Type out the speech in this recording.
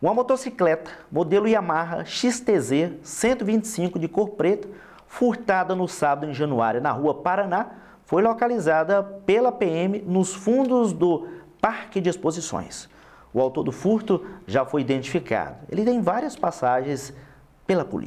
Uma motocicleta modelo Yamaha XTZ 125 de cor preta, furtada no sábado em Januário na rua Paraná, foi localizada pela PM nos fundos do Parque de Exposições. O autor do furto já foi identificado. Ele tem várias passagens pela polícia.